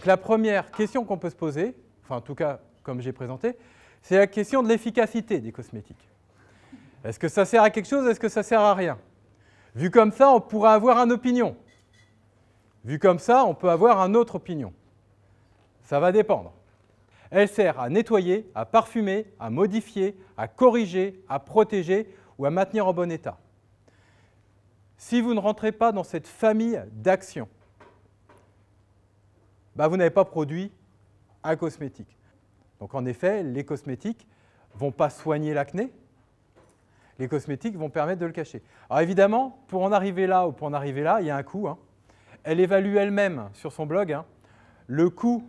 Donc la première question qu'on peut se poser, enfin en tout cas comme j'ai présenté, c'est la question de l'efficacité des cosmétiques. Est-ce que ça sert à quelque chose Est-ce que ça sert à rien Vu comme ça, on pourrait avoir une opinion. Vu comme ça, on peut avoir une autre opinion. Ça va dépendre. Elle sert à nettoyer, à parfumer, à modifier, à corriger, à protéger ou à maintenir en bon état. Si vous ne rentrez pas dans cette famille d'actions, bah, vous n'avez pas produit un cosmétique. Donc en effet, les cosmétiques ne vont pas soigner l'acné, les cosmétiques vont permettre de le cacher. Alors évidemment, pour en arriver là ou pour en arriver là, il y a un coût. Hein. Elle évalue elle-même sur son blog hein, le coût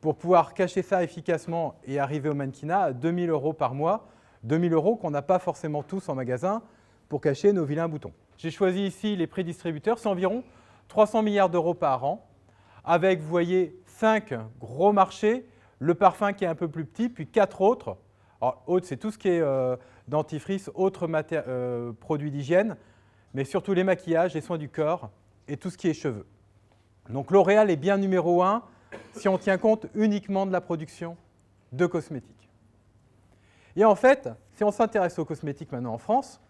pour pouvoir cacher ça efficacement et arriver au mannequinat à 2000 euros par mois, 2000 euros qu'on n'a pas forcément tous en magasin pour cacher nos vilains boutons. J'ai choisi ici les prix distributeurs, c'est environ 300 milliards d'euros par an avec, vous voyez, cinq gros marchés, le parfum qui est un peu plus petit, puis quatre autres. Alors, autres, c'est tout ce qui est euh, dentifrice, autres euh, produits d'hygiène, mais surtout les maquillages, les soins du corps et tout ce qui est cheveux. Donc L'Oréal est bien numéro un si on tient compte uniquement de la production de cosmétiques. Et en fait, si on s'intéresse aux cosmétiques maintenant en France,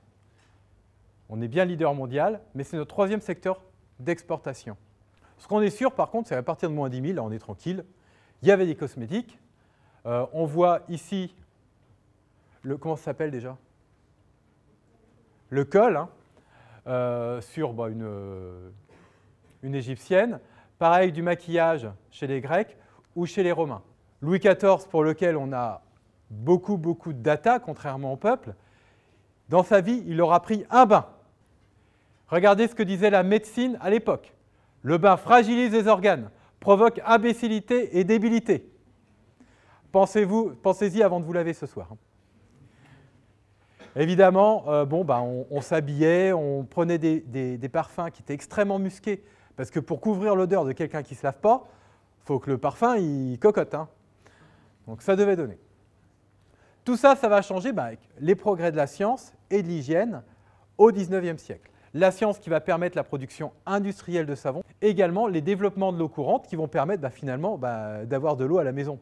on est bien leader mondial, mais c'est notre troisième secteur d'exportation. Ce qu'on est sûr, par contre, c'est à partir de moins 10 000, là, on est tranquille. Il y avait des cosmétiques. Euh, on voit ici, le, comment ça s'appelle déjà Le col, hein. euh, sur bah, une, euh, une égyptienne. Pareil du maquillage chez les Grecs ou chez les Romains. Louis XIV, pour lequel on a beaucoup, beaucoup de data, contrairement au peuple, dans sa vie, il aura pris un bain. Regardez ce que disait la médecine à l'époque. Le bain fragilise les organes, provoque imbécilité et débilité. Pensez-vous, pensez-y avant de vous laver ce soir. Évidemment, euh, bon, bah, on, s'habillait, on prenait des, parfums qui étaient extrêmement musqués, parce que pour couvrir l'odeur de quelqu'un qui ne se lave pas, il faut que le parfum, il cocote, hein. Donc ça devait donner. Tout ça, ça va changer bah, avec les progrès de la science et de l'hygiène au XIXe siècle la science qui va permettre la production industrielle de savon, également les développements de l'eau courante qui vont permettre bah, finalement bah, d'avoir de l'eau à la maison.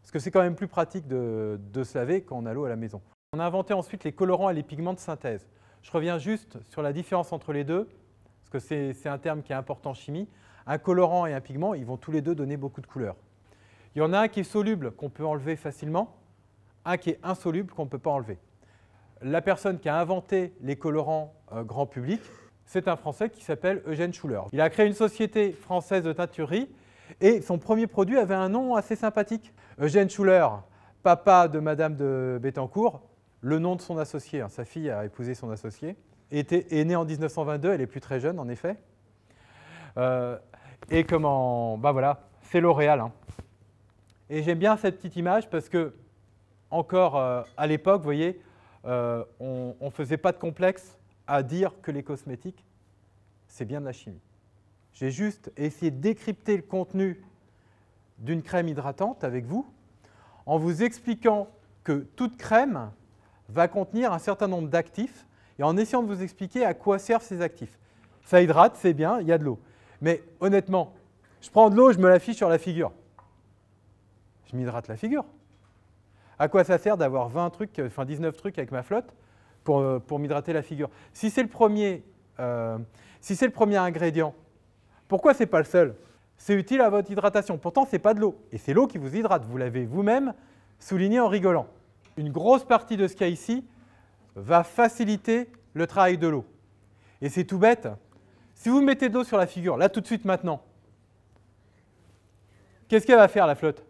Parce que c'est quand même plus pratique de, de se laver quand on a l'eau à la maison. On a inventé ensuite les colorants et les pigments de synthèse. Je reviens juste sur la différence entre les deux, parce que c'est un terme qui est important en chimie. Un colorant et un pigment, ils vont tous les deux donner beaucoup de couleurs. Il y en a un qui est soluble, qu'on peut enlever facilement, un qui est insoluble, qu'on ne peut pas enlever la personne qui a inventé les colorants euh, grand public, c'est un Français qui s'appelle Eugène Schuller. Il a créé une société française de teinturerie et son premier produit avait un nom assez sympathique. Eugène Schuller, papa de Madame de Bettencourt, le nom de son associé, hein, sa fille a épousé son associé, était, est née en 1922, elle est plus très jeune en effet. Euh, et comment, Ben bah voilà, c'est L'Oréal. Hein. Et j'aime bien cette petite image parce que, encore euh, à l'époque, vous voyez, euh, on ne faisait pas de complexe à dire que les cosmétiques, c'est bien de la chimie. J'ai juste essayé de décrypter le contenu d'une crème hydratante avec vous en vous expliquant que toute crème va contenir un certain nombre d'actifs et en essayant de vous expliquer à quoi servent ces actifs. Ça hydrate, c'est bien, il y a de l'eau. Mais honnêtement, je prends de l'eau, je me l'affiche sur la figure. Je m'hydrate la figure. À quoi ça sert d'avoir 20 trucs, enfin 19 trucs avec ma flotte pour, euh, m'hydrater la figure Si c'est le premier, euh, si c'est le premier ingrédient, pourquoi c'est pas le seul C'est utile à votre hydratation. Pourtant, c'est pas de l'eau et c'est l'eau qui vous hydrate. Vous l'avez vous-même souligné en rigolant. Une grosse partie de ce qu'il y a ici va faciliter le travail de l'eau. Et c'est tout bête. Si vous mettez de l'eau sur la figure, là tout de suite maintenant, qu'est-ce qu'elle va faire la flotte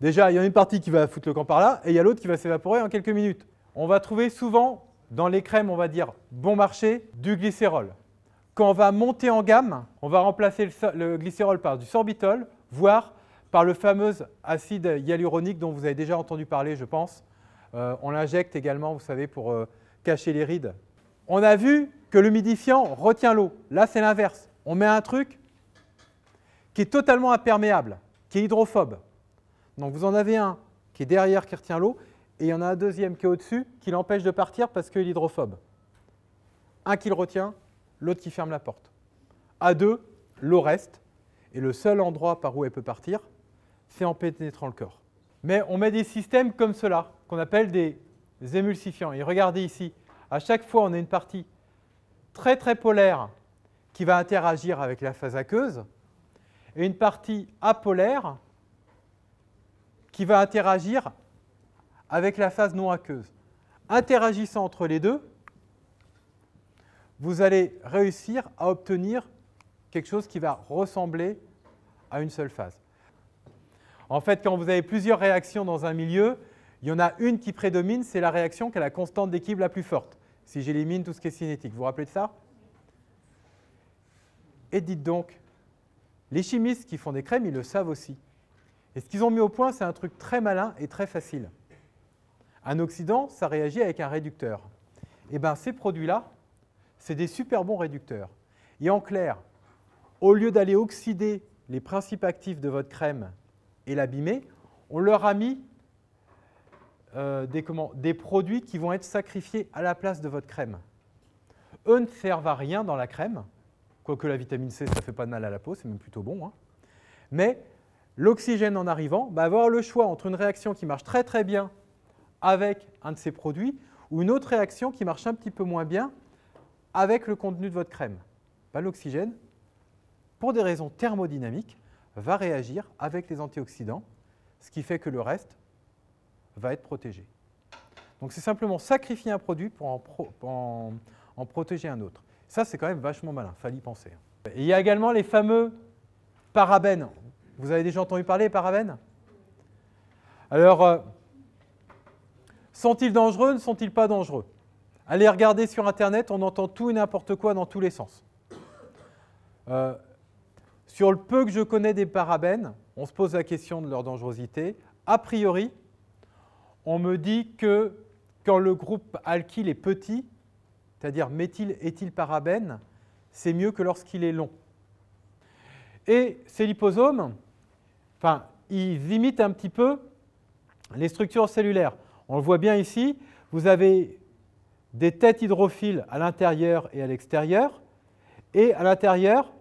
Déjà, il y a une partie qui va foutre le camp par là, et il y a l'autre qui va s'évaporer en quelques minutes. On va trouver souvent, dans les crèmes, on va dire bon marché, du glycérol. Quand on va monter en gamme, on va remplacer le, glycérol par du sorbitol, voire par le fameux acide hyaluronique dont vous avez déjà entendu parler, je pense. Euh, on l'injecte également, vous savez, pour euh, cacher les rides. On a vu que l'humidifiant retient l'eau. Là, c'est l'inverse. On met un truc qui est totalement imperméable, qui est hydrophobe. Donc vous en avez un qui est derrière qui retient l'eau, et il y en a un deuxième qui est au-dessus qui l'empêche de partir parce qu'il est hydrophobe. Un qui le retient, l'autre qui ferme la porte. A deux, l'eau reste, et le seul endroit par où elle peut partir, c'est en pénétrant le corps. Mais on met des systèmes comme cela, qu'on appelle des émulsifiants. Et regardez ici, à chaque fois, on a une partie très très polaire qui va interagir avec la phase aqueuse, et une partie apolaire qui va interagir avec la phase non aqueuse. Interagissant entre les deux, vous allez réussir à obtenir quelque chose qui va ressembler à une seule phase. En fait, quand vous avez plusieurs réactions dans un milieu, il y en a une qui prédomine, c'est la réaction qui a la constante d'équilibre la plus forte, si j'élimine tout ce qui est cinétique. Vous vous rappelez de ça Et dites donc, les chimistes qui font des crèmes, ils le savent aussi. Et ce qu'ils ont mis au point, c'est un truc très malin et très facile. Un oxydant, ça réagit avec un réducteur. Et eh bien ces produits-là, c'est des super bons réducteurs. Et en clair, au lieu d'aller oxyder les principes actifs de votre crème et l'abîmer, on leur a mis euh, des, des produits qui vont être sacrifiés à la place de votre crème. Eux ne servent à rien dans la crème, quoique la vitamine C, ça ne fait pas de mal à la peau, c'est même plutôt bon. Hein. Mais l'oxygène en arrivant, va bah, avoir le choix entre une réaction qui marche très très bien avec un de ces produits ou une autre réaction qui marche un petit peu moins bien avec le contenu de votre crème. Bah, l'oxygène, pour des raisons thermodynamiques, va réagir avec les antioxydants, ce qui fait que le reste va être protégé. Donc c'est simplement sacrifier un produit pour en, protéger un autre. Ça, c'est quand même vachement malin, fallait y penser. Hein. il y a également les fameux parabènes vous avez déjà entendu parler parabènes Alors, euh, sont-ils dangereux, ne sont-ils pas dangereux Allez regarder sur Internet, on entend tout et n'importe quoi dans tous les sens. Euh, sur le peu que je connais des parabènes, on se pose la question de leur dangerosité. A priori, on me dit que quand le groupe alkyle est petit, c'est-à-dire est-il parabène c'est mieux que lorsqu'il est long. Et ces liposomes, enfin, ils imitent un petit peu les structures cellulaires. On le voit bien ici, vous avez des têtes hydrophiles à l'intérieur et à l'extérieur, et à l'intérieur,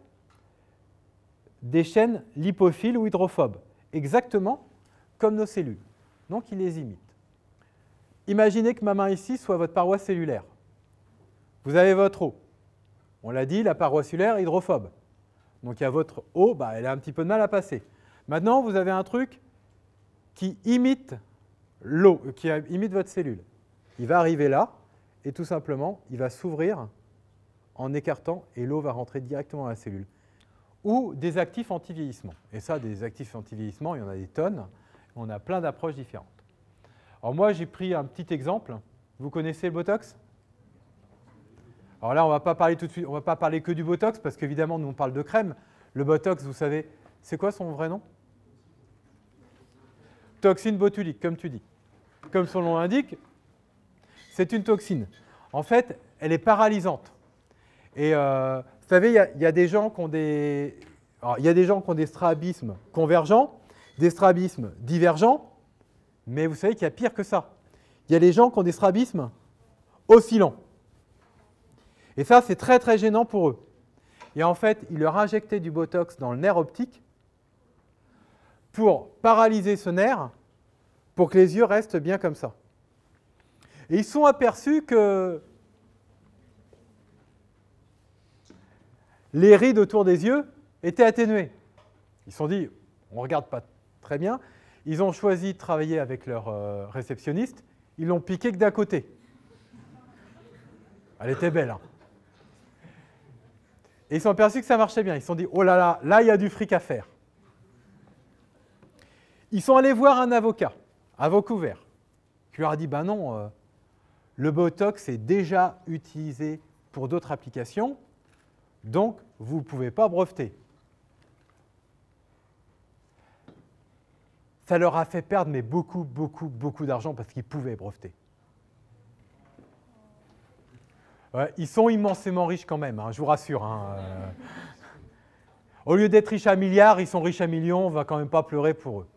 des chaînes lipophiles ou hydrophobes, exactement comme nos cellules. Donc, ils les imitent. Imaginez que ma main ici soit votre paroi cellulaire. Vous avez votre eau. On l'a dit, la paroi cellulaire est hydrophobe. Donc, il y a votre eau, bah, elle a un petit peu de mal à passer. Maintenant, vous avez un truc qui imite l'eau, qui imite votre cellule. Il va arriver là, et tout simplement, il va s'ouvrir en écartant, et l'eau va rentrer directement à la cellule. Ou des actifs anti-vieillissement. Et ça, des actifs anti-vieillissement, il y en a des tonnes. On a plein d'approches différentes. Alors moi, j'ai pris un petit exemple. Vous connaissez le Botox Alors là, on ne va pas parler tout de suite, on va pas parler que du Botox, parce qu'évidemment, nous, on parle de crème. Le Botox, vous savez, c'est quoi son vrai nom Toxine botulique, comme tu dis. Comme son nom l'indique, c'est une toxine. En fait, elle est paralysante. Et euh, vous savez, il y, a des gens qui ont des, il y a des gens qui ont des strabismes convergents, des strabismes divergents, mais vous savez qu'il y a pire que ça. Il y a des gens qui ont des strabismes oscillants. Et ça, c'est très très gênant pour eux. Et en fait, ils leur injectaient du Botox dans le nerf optique pour paralyser ce nerf, pour que les yeux restent bien comme ça. Et ils sont aperçus que les rides autour des yeux étaient atténuées. Ils se sont dit, on ne regarde pas très bien. Ils ont choisi de travailler avec leur euh, réceptionniste. Ils l'ont piqué que d'un côté. Elle était belle. Hein. Et ils sont aperçus que ça marchait bien. Ils se sont dit, oh là là, là, il y a du fric à faire. Ils sont allés voir un avocat à Vancouver qui leur a dit Ben non, euh, le Botox est déjà utilisé pour d'autres applications, donc vous ne pouvez pas breveter. Ça leur a fait perdre, mais beaucoup, beaucoup, beaucoup d'argent parce qu'ils pouvaient breveter. ils sont immensément riches quand même, hein, je vous rassure. Hein, euh. Au lieu d'être riches à milliards, ils sont riches à millions, on ne va quand même pas pleurer pour eux.